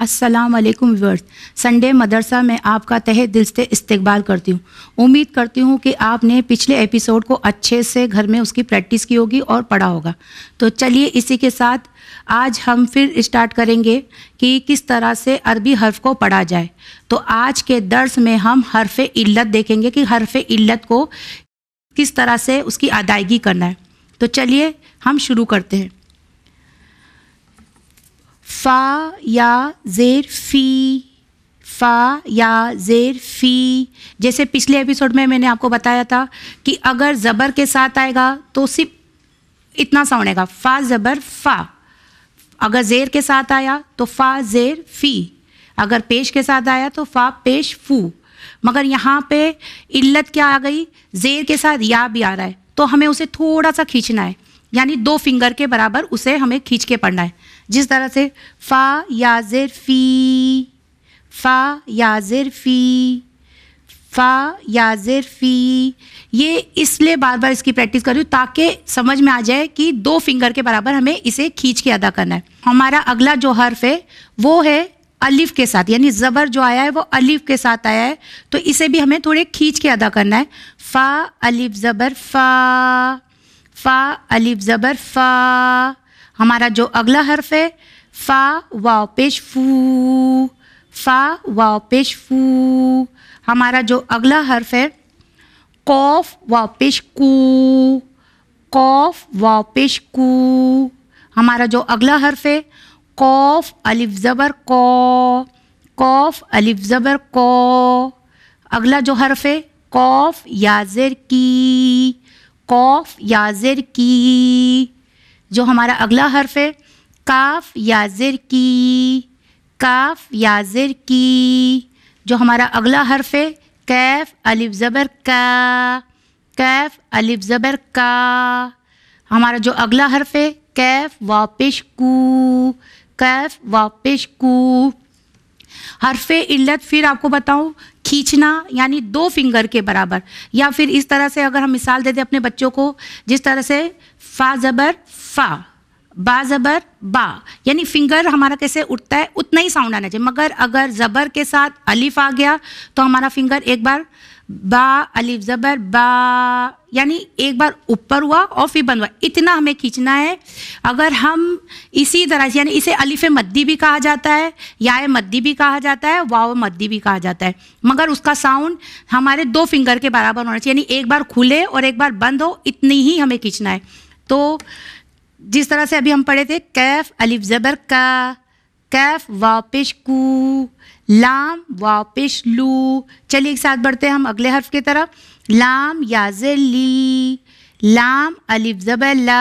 अस्सलाम वालेकुम viewers Sunday मदरसा में आपका तहे दिल से इस्तकबाल करती हूँ उम्मीद करती हूँ कि आपने पिछले एपिसोड को अच्छे से घर में उसकी प्रैक्टिस की होगी और पढ़ा होगा तो चलिए इसी के साथ आज हम फिर स्टार्ट करेंगे कि किस तरह से अरबी हर्फ को पढ़ा जाए तो आज के दर्स में हम हरफ इल्लत देखेंगे कि हरफ इल्लत को किस तरह से उसकी अदायगी करना है तो चलिए हम शुरू करते हैं फ़ा या ज़ेर फ़ी फ़ा या ज़ेर फ़ी जैसे पिछले एपिसोड में मैंने आपको बताया था कि अगर ज़बर के साथ आएगा तो सिर्फ इतना साउंड आएगा फ़ा ज़बर फ़ा अगर ज़ेर के साथ आया तो फ़ा ज़ेर फ़ी अगर पेश के साथ आया तो फ़ा पेश फ़ू मगर यहाँ पे इल्लत क्या आ गई ज़ेर के साथ या भी आ रहा है तो हमें उसे थोड़ा सा खींचना है यानी दो फिंगर के बराबर उसे हमें खींच के पढ़ना है जिस तरह से फ़ा या ज़िर फ़ी फ़ा या ज़िर फ़ी फ़ा या ज़िर फ़ी ये इसलिए बार बार इसकी प्रैक्टिस कर रही हूँ ताकि समझ में आ जाए कि दो फिंगर के बराबर हमें इसे खींच के अदा करना है हमारा अगला जो हर्फ है वो है अलिफ के साथ यानी ज़बर जो आया है वो अलिफ के साथ आया है तो इसे भी हमें थोड़े खींच के अदा करना है फ़ा अलिफ ज़बर फ़ा फ़ा अलिफ ज़बर फ़ा हमारा जो अगला हर्फ है फा वाओ पेश फू फा वाओ पेश फू हमारा जो अगला हर्फ है कौफ वाओ पेश कू कौफ वाओ पेश कू हमारा जो अगला हर्फ है कौफ अलिफ ज़बर कौ कौफ अलिफ ज़बर कौ अगला जो हर्फ है कौफ याजर की कौफ याजर की जो हमारा अगला हर्फ है काफ या ज़िर की काफ या ज़िर की जो हमारा अगला हर्फ है कैफ अलिफ ज़बर का कैफ अलिफ ज़बर का हमारा जो अगला हर्फ है कैफ वापिश कू कैफ वापिश कू हरफ इल्लत फिर आपको बताऊं खींचना यानी दो फिंगर के बराबर या फिर इस तरह से अगर हम मिसाल दे दें अपने बच्चों को जिस तरह से फा ज़बर फा बा ज़बर बा यानी फिंगर हमारा कैसे उठता है उतना ही साउंड आना चाहिए मगर अगर ज़बर के साथ अलिफ आ गया तो हमारा फिंगर एक बार बा अलिफ ज़बर बा यानी एक बार ऊपर हुआ और फिर बंद हुआ इतना हमें खींचना है अगर हम इसी तरह से यानी इसे अलिफ मद्दी भी कहा जाता है या मद्दी भी कहा जाता है वाव मद्दी भी कहा जाता है मगर उसका साउंड हमारे दो फिंगर के बराबर होना चाहिए यानी एक बार खुले और एक बार बंद हो इतनी ही हमें खींचना है तो जिस तरह से अभी हम पढ़े थे कैफ अलिफ ज़बर का कैफ वापिश कु लाम वापिश लू चलिए एक साथ बढ़ते हैं हम अगले हर्फ की तरफ लाम याजर ली लाम अलिफ ज़बर ला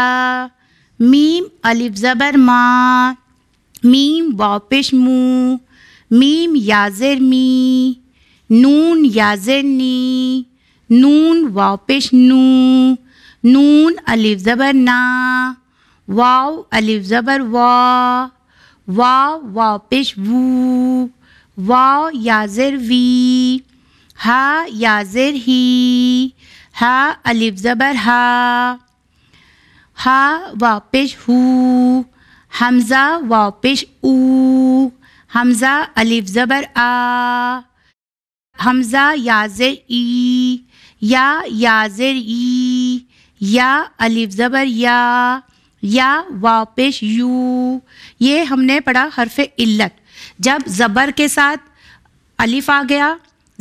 मीम अलिफ ज़बर माँ मीम वापिश मू मीम याजर मी नून याजर नी नून वापिश नू नून अलिफ ज़बर ना वाव अलिफ ज़बर वा वाव वा वू वाव याजिर वी हा याजिर ही हा अलिफ ज़बर हा हा वापिश हु हमज़ा वा ऊ हमज़ा अलिफ ज़बर आ हमज़ा याजिर ई या याजिर ई या अलिफ ज़बर या या पेश यू ये हमने पढ़ा हरफ इल्लत जब ज़बर के साथ अलिफ आ गया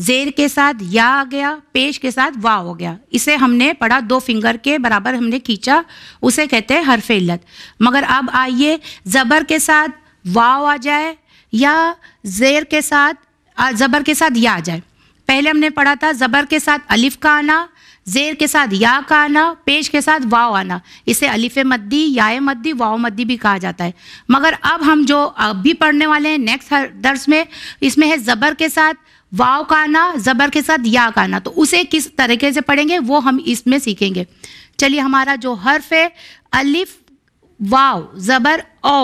जेर के साथ या आ गया पेश के साथ वाह हो गया इसे हमने पढ़ा दो फिंगर के बराबर हमने खींचा उसे कहते हैं हरफ इल्लत मगर अब आइए ज़बर के साथ वाव आ जाए या जेर के साथ ज़बर के साथ या आ जाए पहले हमने पढ़ा था ज़बर के साथ अलिफ का आना जेर के साथ या का आना पेश के साथ वाव आना इसे अलिफ मद्दी याए मद्दी वाव मद्दी भी कहा जाता है मगर अब हम जो अभी पढ़ने वाले हैं नेक्स्ट दर्स में इसमें है ज़बर के साथ वाव का आना ज़बर के साथ या का आना तो उसे किस तरीके से पढ़ेंगे वो हम इसमें सीखेंगे चलिए हमारा जो हर्फ है अलिफ वाव ज़बर ओ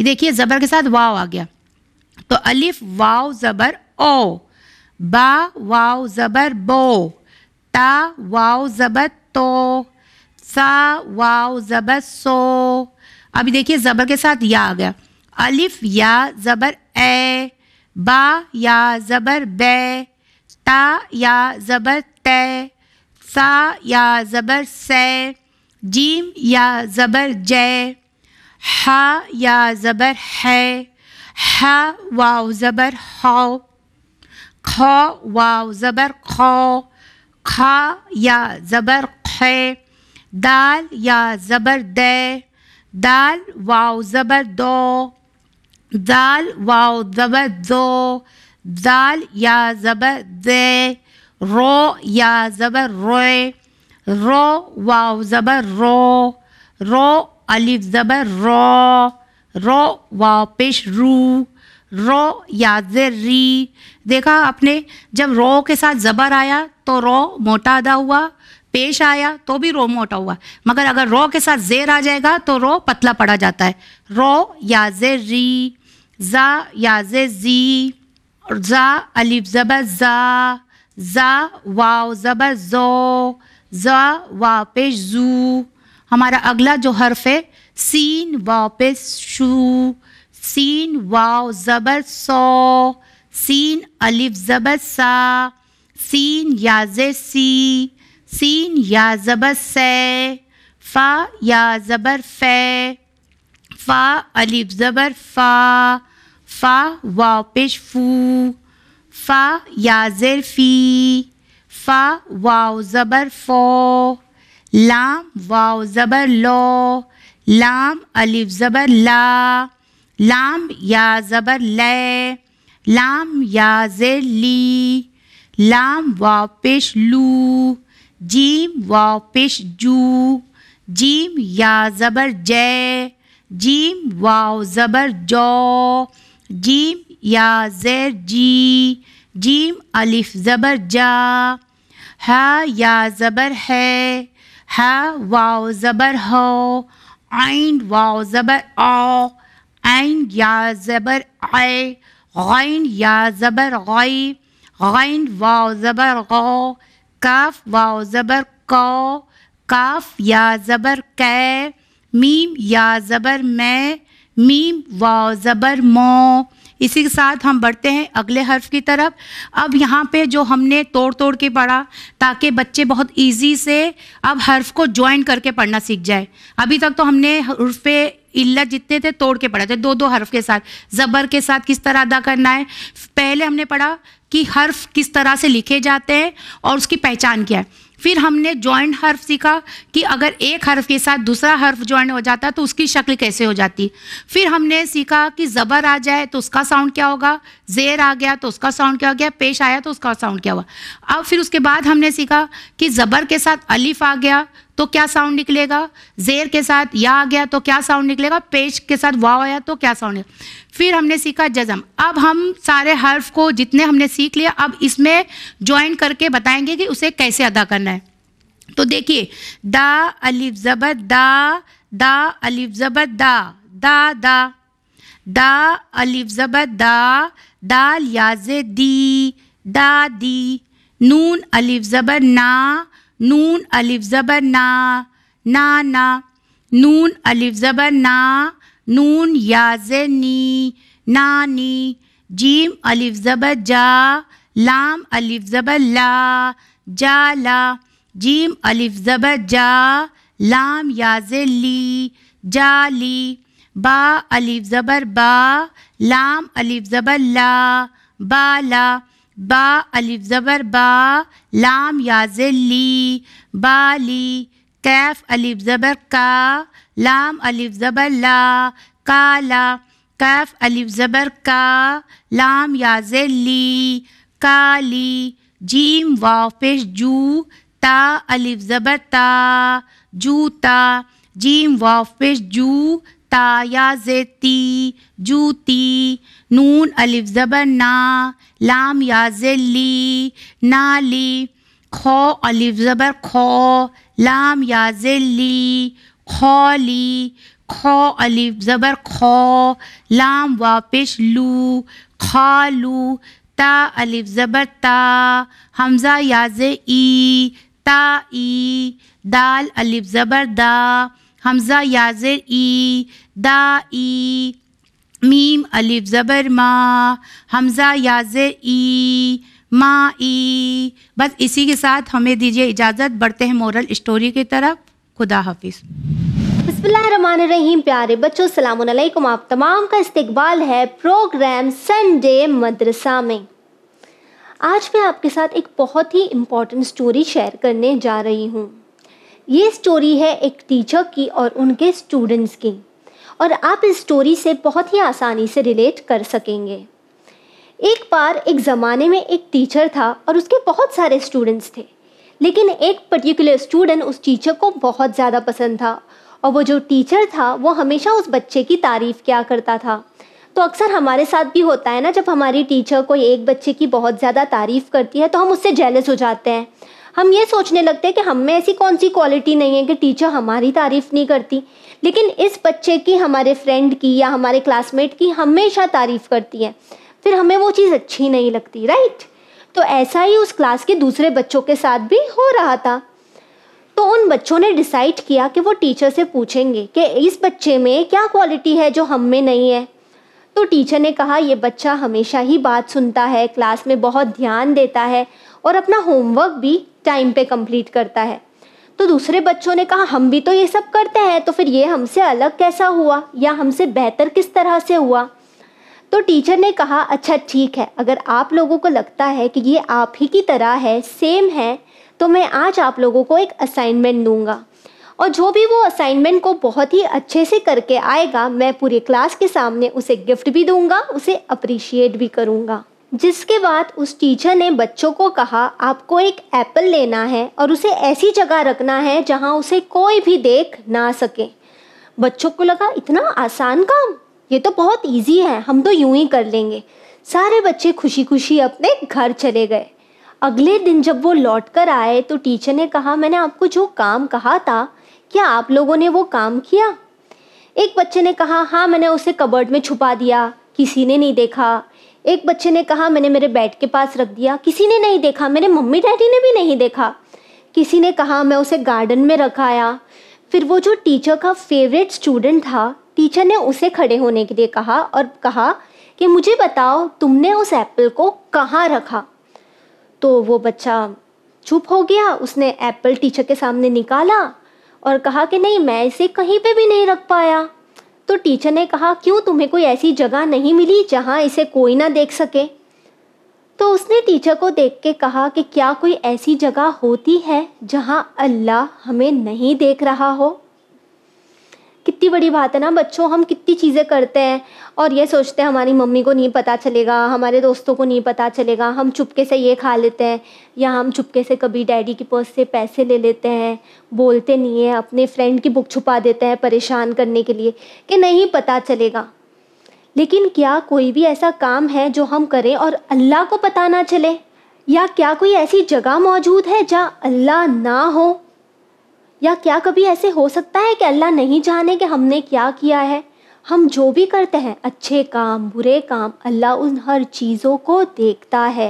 ये देखिए ज़बर के साथ वाव आ गया तो अलिफ वाव ज़बर ओ बा वाव ज़बर बो ता वाव जबत तो सा वाव जबत सो अभी देखिए ज़बर के साथ या आ गया अलिफ या ज़बर ए बा या ज़बर बे ता या ज़बर ते सा या ज़बर से जीम या ज़बर जय हा या ज़बर है हा वाव ज़बर हाओ खो वाव ज़बर खो खा या ज़बर ख़े दाल या ज़बर दे दाल वाव ज़बर दो दाल वाव ज़बर दो दाल या ज़बर दे रो या ज़बर रोए रो वाव ज़बर रो रो अलिफ ज़बर रो रो वाव पेश रू रो या ज़र्री देखा आपने जब रो के साथ ज़बर आया तो रो मोटा अदा हुआ पेश आया तो भी रो मोटा हुआ मगर अगर रो के साथ जेर आ जाएगा तो रो पतला पड़ा जाता है रो या जे री जा या जे जी जा अलिफ जब जा जा वाव जबर जो जा वा पे जू हमारा अगला जो हर्फ है सीन वा पे शू सीन वाव जबर सो सीन अलिफ जबर सा सीन याजे सी सीन या जबर से फा या जबर फे फा अलिफ जबर फा फा वापिश फू फा या जरफी फा वाव जबर फो लाम वाव जबर लो लाम अलिफ जबर ला लाम या जबर ले लाम या जेर ली लाम वाव पेश लू जीम वाव पेश जू जीम या ज़बर जय जीम वाव ज़बर जौ जीम या ज़ैर जी जीम अलिफ ज़बर जा हा या ज़बर है हा वाव ज़बर हो आइन वाव ज़बर आ आइन या ज़बर आय गाइन या ज़बर गई गैन वाव ज़बर गौ काफ वाव ज़बर कौ काफ या ज़बर कै मीम या ज़बर मैं मीम वाव ज़बर मो इसी के साथ हम बढ़ते हैं अगले हर्फ की तरफ अब यहाँ पे जो हमने तोड़ तोड़ के पढ़ा ताकि बच्चे बहुत इजी से अब हर्फ को ज्वाइन करके पढ़ना सीख जाए अभी तक तो हमने हर्फ इल्ला जितने थे तोड़ के पढ़ा थे दो दो हर्फ के साथ ज़बर के साथ किस तरह अदा करना है पहले हमने पढ़ा कि हर्फ किस तरह से लिखे जाते हैं और उसकी पहचान क्या है फिर हमने जॉइंट हर्फ सीखा कि अगर एक हर्फ के साथ दूसरा हर्फ जॉइंट हो जाता तो उसकी शक्ल कैसे हो जाती फिर हमने सीखा कि ज़बर आ जाए तो उसका साउंड क्या होगा जेर आ गया तो उसका साउंड क्या हो गया पेश आया तो उसका साउंड क्या हुआ अब फिर उसके बाद हमने सीखा कि ज़बर के साथ अलिफ आ गया तो क्या साउंड निकलेगा जेर के साथ या आ गया तो क्या साउंड निकलेगा पेश के साथ वाह आया तो क्या साउंड फिर हमने सीखा जजम अब हम सारे हर्फ को जितने हमने सीख लिया अब इसमें ज्वाइन करके बताएंगे कि उसे कैसे अदा करना है तो देखिए दा अलिफ ज़बर दा दा अलिफ ज़बर दा दा दा دا अलिफ ज़बर दा दाल याजे दी दादी नून अलिफ ज़बर ना नून अलिफ ज़बर ना ना ना नून अलिफ ज़बर ना नून याजे नी नानी जीम अलिफ ज़बर जा लाम अलिफ ज़बर ला जाला जीम अलिफ ज़बर जा लाम याजे ली जाली बा अलीफ ज़बर बा लाम अलीफ ज़बर ला बा ला बा अलिफ ज़बर बा लाम या ज़िली बाली कैफ अलीफ ज़बर का लाम अलीफ ज़बर ला काला कैफ अलीफ ज़बर का लाम या काली जीम वाफिश जू ता अलीफ ज़बर ता जूता जीम वाफिश जू ता या जेती जूती नून अलिफ ज़बर ना लाम या जेली नाली खो अलिफ ज़बर खो लाम या जेली खौली खो अलिफ ज़बर खो लाम वापिश लू खालू ता अलिफ ज़बर ता हमज़ा जे ई ता ई दाल अलिफ ज़बर दा हमज़ा याजे ई दा ई मीम अलिफ ज़बर मा हमज़ा याजर ई मा ई बस इसी के साथ हमें दीजिए इजाज़त बढ़ते हैं मोरल स्टोरी की तरफ खुदा हाफिज़ रहीम प्यारे बच्चों अलैकुम आप तमाम का इस्तकबाल है प्रोग्राम संडे मदरसा में आज मैं आपके साथ एक बहुत ही इम्पोर्टेंट स्टोरी शेयर करने जा रही हूँ ये स्टोरी है एक टीचर की और उनके स्टूडेंट्स की और आप इस स्टोरी से बहुत ही आसानी से रिलेट कर सकेंगे एक बार एक ज़माने में एक टीचर था और उसके बहुत सारे स्टूडेंट्स थे लेकिन एक पर्टिकुलर स्टूडेंट उस टीचर को बहुत ज़्यादा पसंद था और वो जो टीचर था वो हमेशा उस बच्चे की तारीफ़ किया करता था तो अक्सर हमारे साथ भी होता है ना जब हमारी टीचर कोई एक बच्चे की बहुत ज़्यादा तारीफ़ करती है तो हम उससे जेलस हो जाते हैं हम ये सोचने लगते हैं कि हम में ऐसी कौन सी क्वालिटी नहीं है कि टीचर हमारी तारीफ़ नहीं करती लेकिन इस बच्चे की हमारे फ्रेंड की या हमारे क्लासमेट की हमेशा तारीफ़ करती है फिर हमें वो चीज़ अच्छी नहीं लगती राइट तो ऐसा ही उस क्लास के दूसरे बच्चों के साथ भी हो रहा था तो उन बच्चों ने डिसाइड किया कि वो टीचर से पूछेंगे कि इस बच्चे में क्या क्वालिटी है जो हम में नहीं है तो टीचर ने कहा ये बच्चा हमेशा ही बात सुनता है क्लास में बहुत ध्यान देता है और अपना होमवर्क भी टाइम पे कंप्लीट करता है तो दूसरे बच्चों ने कहा हम भी तो ये सब करते हैं तो फिर ये हमसे अलग कैसा हुआ या हमसे बेहतर किस तरह से हुआ तो टीचर ने कहा अच्छा ठीक है अगर आप लोगों को लगता है कि ये आप ही की तरह है सेम है तो मैं आज आप लोगों को एक असाइनमेंट दूंगा और जो भी वो असाइनमेंट को बहुत ही अच्छे से करके आएगा मैं पूरी क्लास के सामने उसे गिफ्ट भी दूंगा उसे अप्रिशिएट भी करूंगा जिसके बाद उस टीचर ने बच्चों को कहा आपको एक एप्पल लेना है और उसे ऐसी जगह रखना है जहाँ उसे कोई भी देख ना सके बच्चों को लगा इतना आसान काम ये तो बहुत इजी है हम तो यूं ही कर लेंगे सारे बच्चे खुशी खुशी अपने घर चले गए अगले दिन जब वो लौट कर आए तो टीचर ने कहा मैंने आपको जो काम कहा था क्या आप लोगों ने वो काम किया एक बच्चे ने कहा हाँ मैंने उसे कबर्ड में छुपा दिया किसी ने नहीं देखा एक बच्चे ने कहा मैंने मेरे बेड के पास रख दिया किसी ने नहीं देखा मेरे मम्मी डैडी ने भी नहीं देखा किसी ने कहा मैं उसे गार्डन में रखाया फिर वो जो टीचर का फेवरेट स्टूडेंट था टीचर ने उसे खड़े होने के लिए कहा और कहा कि मुझे बताओ तुमने उस एप्पल को कहाँ रखा तो वो बच्चा चुप हो गया उसने एप्पल टीचर के सामने निकाला और कहा कि नहीं मैं इसे कहीं पे भी नहीं रख पाया तो टीचर ने कहा क्यों तुम्हें कोई ऐसी जगह नहीं मिली जहाँ इसे कोई ना देख सके तो उसने टीचर को देख के कहा कि क्या कोई ऐसी जगह होती है जहाँ अल्लाह हमें नहीं देख रहा हो कितनी बड़ी बात है ना बच्चों हम कितनी चीज़ें करते हैं और ये सोचते हैं हमारी मम्मी को नहीं पता चलेगा हमारे दोस्तों को नहीं पता चलेगा हम चुपके से ये खा लेते हैं या हम चुपके से कभी डैडी की पर्स से पैसे ले लेते हैं बोलते नहीं हैं अपने फ्रेंड की बुक छुपा देते हैं परेशान करने के लिए कि नहीं पता चलेगा लेकिन क्या कोई भी ऐसा काम है जो हम करें और अल्लाह को पता ना चले या क्या कोई ऐसी जगह मौजूद है जहाँ अल्लाह ना हो या क्या कभी ऐसे हो सकता है कि अल्लाह नहीं जाने कि हमने क्या किया है हम जो भी करते हैं अच्छे काम बुरे काम अल्लाह उन हर चीज़ों को देखता है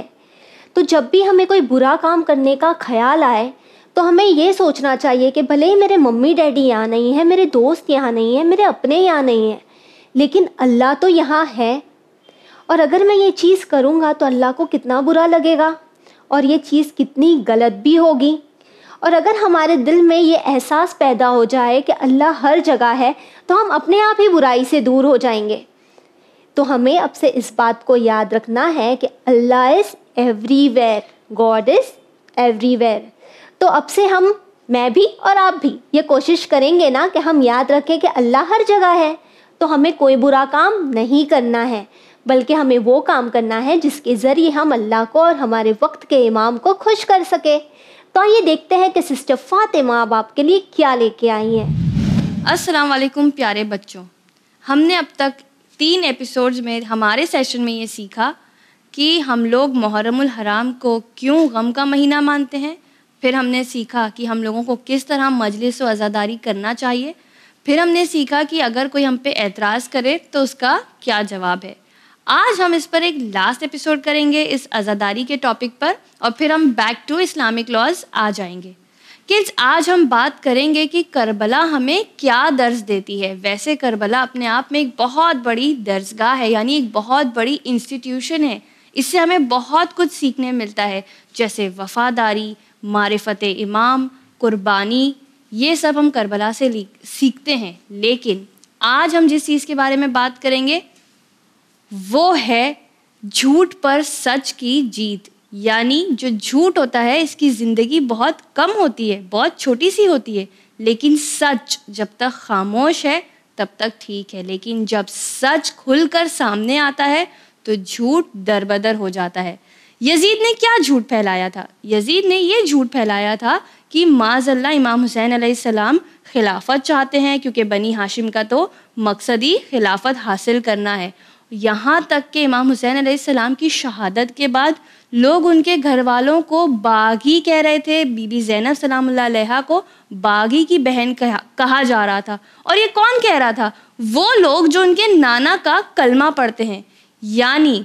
तो जब भी हमें कोई बुरा काम करने का ख्याल आए तो हमें ये सोचना चाहिए कि भले ही मेरे मम्मी डैडी यहाँ नहीं है मेरे दोस्त यहाँ नहीं है मेरे अपने यहाँ नहीं है लेकिन अल्लाह तो यहाँ है और अगर मैं ये चीज़ करूँगा तो अल्लाह को कितना बुरा लगेगा और ये चीज़ कितनी गलत भी होगी और अगर हमारे दिल में ये एहसास पैदा हो जाए कि अल्लाह हर जगह है तो हम अपने आप ही बुराई से दूर हो जाएंगे तो हमें अब से इस बात को याद रखना है कि Allah is everywhere God is everywhere तो अब से हम मैं भी और आप भी ये कोशिश करेंगे ना कि हम याद रखें कि अल्लाह हर जगह है तो हमें कोई बुरा काम नहीं करना है बल्कि हमें वो काम करना है जिसके ज़रिए हम अल्लाह को और हमारे वक्त के इमाम को खुश कर सकें तो ये देखते हैं कि सिस्टर फातिमा बाप के लिए क्या लेके आई हैं अस्सलाम वालेकुम प्यारे बच्चों हमने अब तक तीन एपिसोड्स में हमारे सेशन में ये सीखा कि हम लोग मुहर्रमुल हराम को क्यों गम का महीना मानते हैं फिर हमने सीखा कि हम लोगों को किस तरह मजलिस आज़ादारी करना चाहिए फिर हमने सीखा कि अगर कोई हम पे एतराज़ करे तो उसका क्या जवाब है आज हम इस पर एक लास्ट एपिसोड करेंगे इस आज़ादारी के टॉपिक पर और फिर हम बैक टू इस्लामिक लॉज आ जाएंगे किड्स आज हम बात करेंगे कि करबला हमें क्या दर्ज देती है वैसे करबला अपने आप में एक बहुत बड़ी दर्जगाह है यानी एक बहुत बड़ी इंस्टीट्यूशन है इससे हमें बहुत कुछ सीखने मिलता है जैसे वफादारी मारफत इमाम कुर्बानी ये सब हम करबला से सीखते हैं लेकिन आज हम जिस चीज़ के बारे में बात करेंगे वो है झूठ पर सच की जीत यानी जो झूठ होता है इसकी ज़िंदगी बहुत कम होती है बहुत छोटी सी होती है लेकिन सच जब तक खामोश है तब तक ठीक है लेकिन जब सच खुलकर सामने आता है तो झूठ दरबदर हो जाता है यजीद ने क्या झूठ फैलाया था यजीद ने ये झूठ फैलाया था कि माजल्ला इमाम हुसैन सलाम खिलाफत चाहते हैं क्योंकि बनी हाशिम का तो मकसद ही खिलाफत हासिल करना है यहाँ तक के इमाम हुसैन आसमाम की शहादत के बाद लोग उनके घर वालों को बागी कह रहे थे बीबी जैनब सलाम को बागी की बहन कहा, कहा जा रहा था और ये कौन कह रहा था वो लोग जो उनके नाना का कलमा पढ़ते हैं यानी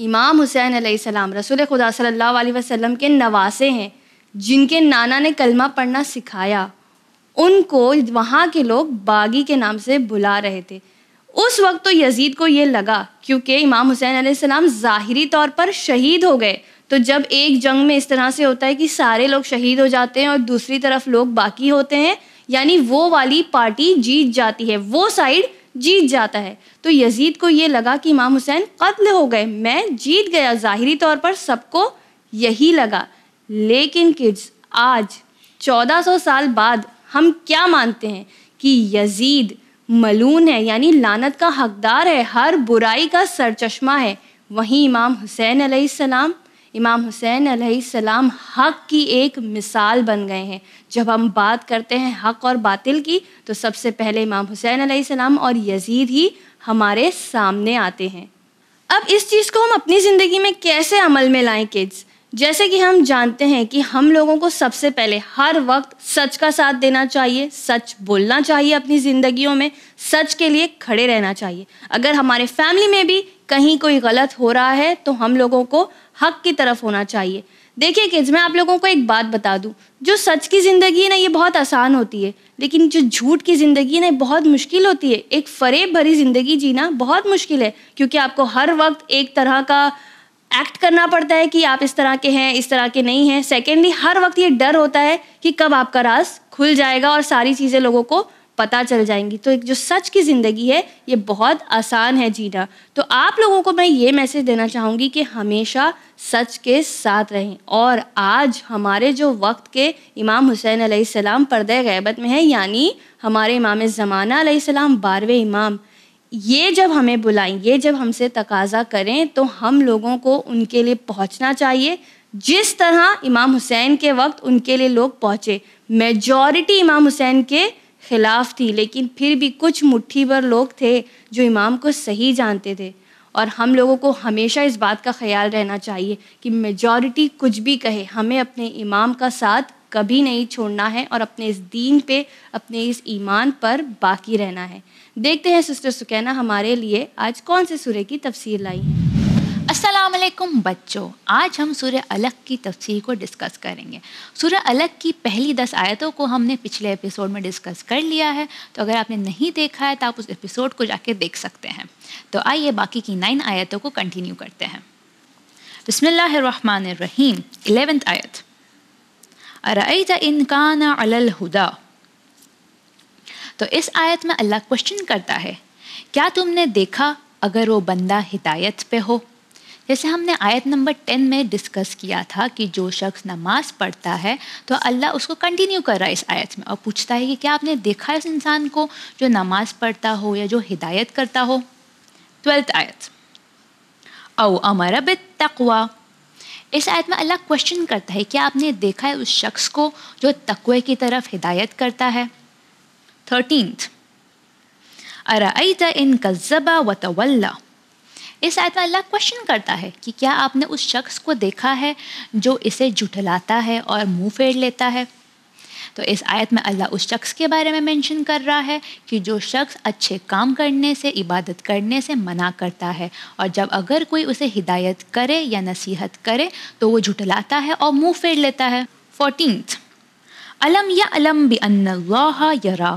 इमाम हुसैन आसमाम रसूल खुदा सल्ला वसलम के नवासे हैं जिनके नाना ने कलमा पढ़ना सिखाया उनको वहाँ के लोग बागी के नाम से बुला रहे थे उस वक्त तो यजीद को ये लगा क्योंकि इमाम हुसैन सलाम ज़ाहरी तौर पर शहीद हो गए तो जब एक जंग में इस तरह से होता है कि सारे लोग शहीद हो जाते हैं और दूसरी तरफ लोग बाकी होते हैं यानी वो वाली पार्टी जीत जाती है वो साइड जीत जाता है तो यजीद को ये लगा कि इमाम हुसैन कत्ल हो गए मैं जीत गया ज़ाहरी तौर पर सबको यही लगा लेकिन किड्स आज 1400 साल बाद हम क्या मानते हैं कि यजीद मलून है यानी लानत का हकदार है हर बुराई का सरचश्मा है वहीं इमाम हुसैन सलाम इमाम हुसैन सलाम हक की एक मिसाल बन गए हैं जब हम बात करते हैं हक और बातिल की तो सबसे पहले इमाम हुसैन सलाम और यजीद ही हमारे सामने आते हैं अब इस चीज़ को हम अपनी ज़िंदगी में कैसे अमल में लाएं किड्स जैसे कि हम जानते हैं कि हम लोगों को सबसे पहले हर वक्त सच का साथ देना चाहिए सच बोलना चाहिए अपनी ज़िंदगियों में सच के लिए खड़े रहना चाहिए अगर हमारे फैमिली में भी कहीं कोई गलत हो रहा है तो हम लोगों को हक की तरफ होना चाहिए देखिए कि मैं आप लोगों को एक बात बता दूं जो सच की ज़िंदगी है ना ये बहुत आसान होती है लेकिन जो झूठ की ज़िंदगी है ना बहुत मुश्किल होती है एक फरेब भरी ज़िंदगी जीना बहुत मुश्किल है क्योंकि आपको हर वक्त एक तरह का एक्ट करना पड़ता है कि आप इस तरह के हैं इस तरह के नहीं हैं सेकेंडली हर वक्त ये डर होता है कि कब आपका राज खुल जाएगा और सारी चीज़ें लोगों को पता चल जाएंगी तो एक जो सच की ज़िंदगी है ये बहुत आसान है जीना तो आप लोगों को मैं ये मैसेज देना चाहूँगी कि हमेशा सच के साथ रहें और आज हमारे जो वक्त के इमाम हुसैन सलाम पर्दे गैबत में है यानी हमारे इमाम ज़माना सलाम बारहवें इमाम ये जब हमें बुलाएं ये जब हमसे तकाजा करें तो हम लोगों को उनके लिए पहुंचना चाहिए जिस तरह इमाम हुसैन के वक्त उनके लिए लोग पहुंचे मेजॉरिटी इमाम हुसैन के ख़िलाफ़ थी लेकिन फिर भी कुछ मुट्ठी भर लोग थे जो इमाम को सही जानते थे और हम लोगों को हमेशा इस बात का ख्याल रहना चाहिए कि मेजॉरिटी कुछ भी कहे हमें अपने इमाम का साथ कभी नहीं छोड़ना है और अपने इस दीन पे अपने इस ईमान पर बाकी रहना है देखते हैं सिस्टर सुकैना हमारे लिए आज कौन से सूर्य की तफसीर लाई है असलम बच्चों आज हम सूर्य अलग की तफसीर को डिस्कस करेंगे सूर्य अलग की पहली दस आयतों को हमने पिछले एपिसोड में डिस्कस कर लिया है तो अगर आपने नहीं देखा है तो आप उस एपिसोड को जाके देख सकते हैं तो आइए बाकी की नाइन आयतों को कंटिन्यू करते हैं बसमिल्लर रहीम इलेवेंथ आयत अरअत इनकान अलहुदा तो इस आयत में अल्लाह क्वेश्चन करता है क्या तुमने देखा अगर वो बंदा हिदायत पे हो जैसे हमने आयत नंबर टेन में डिस्कस किया था कि जो शख्स नमाज पढ़ता है तो अल्लाह उसको कंटिन्यू कर रहा है इस आयत में और पूछता है कि क्या आपने देखा इस इंसान को जो नमाज पढ़ता हो या जो हिदायत करता हो ट्वेल्थ आयत अमर बित तकवा इस आयत में अल्लाह क्वेश्चन करता है क्या आपने देखा है उस शख्स को जो तकवे की तरफ हिदायत करता है थर्टीन अरा इन कज़बा व तवल्ला इस आयत में अल्लाह क्वेश्चन करता है कि क्या आपने उस शख्स को देखा है जो इसे जुटलाता है और मुंह फेर लेता है तो इस आयत में अल्लाह उस शख्स के बारे में मेंशन कर रहा है कि जो शख्स अच्छे काम करने से इबादत करने से मना करता है और जब अगर कोई उसे हिदायत करे या नसीहत करे तो वो झुटलाता है और मुंह फेर लेता है फोर्टीन अलम या अलम बि यरा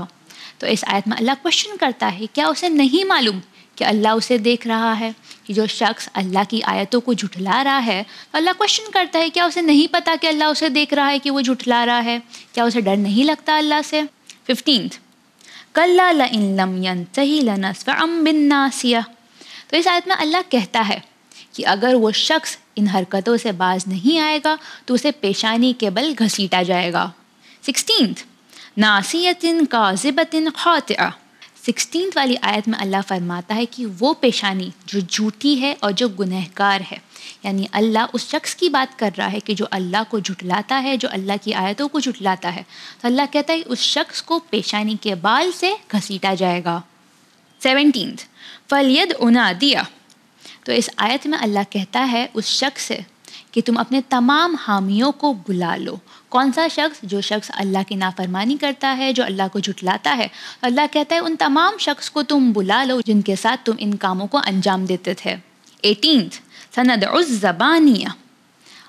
तो इस आयत में अल्लाह क्वेश्चन करता है क्या उसे नहीं मालूम कि अल्लाह उसे देख रहा है कि जो शख्स अल्लाह की आयतों को झुठला रहा है तो अल्लाह क्वेश्चन करता है क्या उसे नहीं पता कि अल्लाह उसे देख रहा है कि वो झुठला रहा है क्या उसे डर नहीं लगता अल्लाह से फिफ्टीन बिन नासिया तो इस आयत में अल्लाह कहता है कि अगर वो शख्स इन हरकतों से बाज नहीं आएगा तो उसे पेशानी के बल घसीटा जाएगा सिक्सटीन नासीतिन काजिबिन खातिया सिक्सटीन वाली आयत में अल्लाह फरमाता है कि वो पेशानी जो झूठी है और जो गुनहगार है यानी अल्लाह उस शख्स की बात कर रहा है कि जो अल्लाह को झुटलाता है जो अल्लाह की आयतों को झुटलाता है तो अल्लाह कहता है उस शख्स को पेशानी के बाल से घसीटा जाएगा सेवनटीन फलियद उना दिया तो इस आयत में अल्लाह कहता है उस शख्स से कि तुम अपने तमाम हामियों को बुला लो कौन सा शख्स जो शख्स अल्लाह की नाफरमानी करता है जो अल्लाह को झुटलाता है अल्लाह कहता है उन तमाम शख्स को तुम बुला लो जिनके साथ तुम इन कामों को अंजाम देते थे एटीन सनद ज़बानिया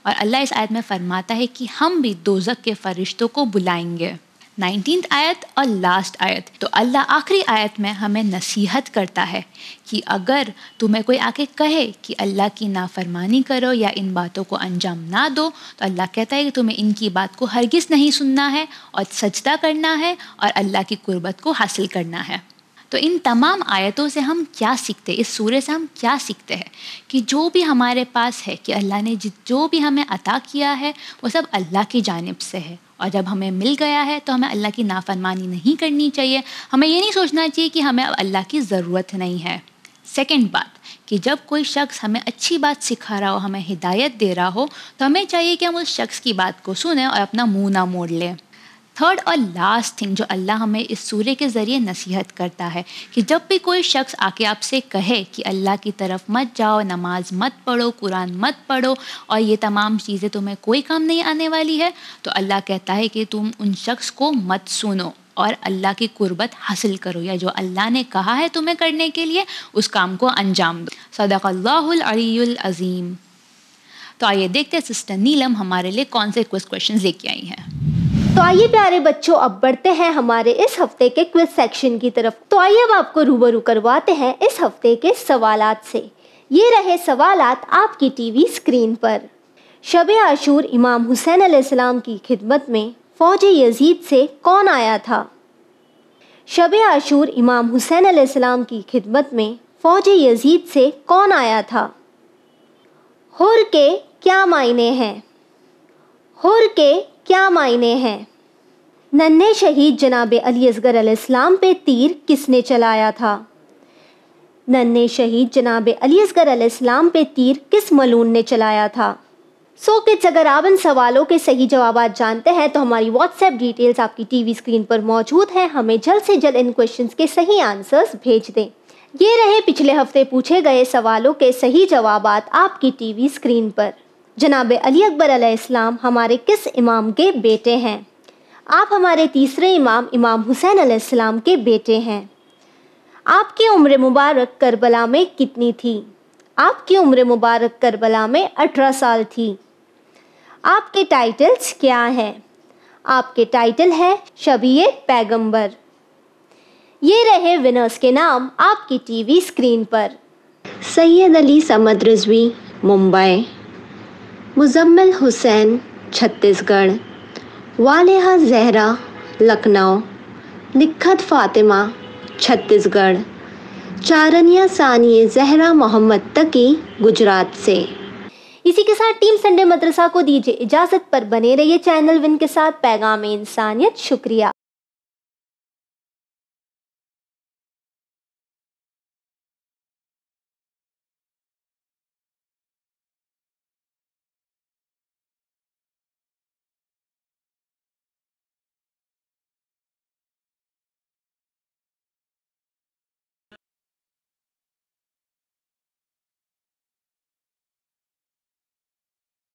और अल्लाह इस आयत में फ़रमाता है कि हम भी दोजक के फ़रिश्तों को बुलाएंगे नाइनटीन आयत और लास्ट आयत तो अल्लाह आखिरी आयत में हमें नसीहत करता है कि अगर तुम्हें कोई आके कहे कि अल्लाह की नाफरमानी करो या इन बातों को अंजाम ना दो तो अल्लाह कहता है कि तुम्हें इनकी बात को हरगिज़ नहीं सुनना है और सजदा करना है और अल्लाह की कुर्बत को हासिल करना है तो इन तमाम आयतों से हम क्या सीखते हैं इस सूर्य से हम क्या सीखते हैं कि जो भी हमारे पास है कि अल्लाह ने जो भी हमें अता किया है वो सब अल्लाह की जानब से है और जब हमें मिल गया है तो हमें अल्लाह की नाफरमानी नहीं करनी चाहिए हमें ये नहीं सोचना चाहिए कि हमें अब अल्लाह की ज़रूरत नहीं है सेकेंड बात कि जब कोई शख्स हमें अच्छी बात सिखा रहा हो हमें हिदायत दे रहा हो तो हमें चाहिए कि हम उस शख्स की बात को सुने और अपना मुंह ना मोड़ लें थर्ड और लास्ट थिंग जो अल्लाह हमें इस सूर्य के ज़रिए नसीहत करता है कि जब भी कोई शख्स आके आपसे कहे कि अल्लाह की तरफ मत जाओ नमाज मत पढ़ो कुरान मत पढ़ो और ये तमाम चीज़ें तुम्हें कोई काम नहीं आने वाली है तो अल्लाह कहता है कि तुम उन शख्स को मत सुनो और अल्लाह की कुर्बत हासिल करो या जो अल्लाह ने कहा है तुम्हें करने के लिए उस काम को अंजाम दो सदाकल्लाज़ीम तो आइए देखते हैं सिस्टर नीलम हमारे लिए कौन से क्वेश्चन लेके आई हैं तो आइए प्यारे बच्चों अब बढ़ते हैं हमारे इस हफ्ते के क्विज सेक्शन की तरफ तो आइए अब आपको रूबरू करवाते हैं इस हफ्ते के सवालात से ये रहे सवालात आपकी टीवी स्क्रीन पर शब आशूर इमाम हुसैन अलैहिस्सलाम की खिदमत में फ़ौज यजीद से कौन आया था शब आशूर इमाम हुसैन अलैहिस्सलाम की खिदमत में फ़ौज यजीद से कौन आया था हुर के क्या मायने हैं हुर के क्या मायने हैं नन्हे शहीद जनाब अली असगर अलैहिस्सलाम पे तीर किसने चलाया था नन्हे शहीद जनाब अली असगर अलैहिस्सलाम पे तीर किस मलून ने चलाया था सो किड्स अगर आप इन सवालों के सही जवाब जानते हैं तो हमारी व्हाट्सएप डिटेल्स आपकी टीवी स्क्रीन पर मौजूद हैं हमें जल्द से जल्द इन क्वेश्चंस के सही आंसर्स भेज दें ये रहे पिछले हफ्ते पूछे गए सवालों के सही जवाब आपकी टीवी स्क्रीन पर जनाब अली अकबर इस्लाम हमारे किस इमाम के बेटे हैं आप हमारे तीसरे इमाम इमाम हुसैन अलैहिस्सलाम के बेटे हैं आपकी उम्र मुबारक करबला में कितनी थी आपकी उम्र मुबारक करबला में अठारह साल थी आपके टाइटल्स क्या हैं आपके टाइटल है शबी पैगंबर ये रहे विनर्स के नाम आपकी टीवी स्क्रीन पर सैयद अली समद रजवी मुंबई मुजम्मल हुसैन छत्तीसगढ़ वाल जहरा लखनऊ निखत फातिमा छत्तीसगढ़ चारनिया सानिया जहरा मोहम्मद तकी गुजरात से इसी के साथ टीम संडे मदरसा को दीजिए इजाज़त पर बने रहिए चैनल विन के साथ पैगाम इंसानियत शुक्रिया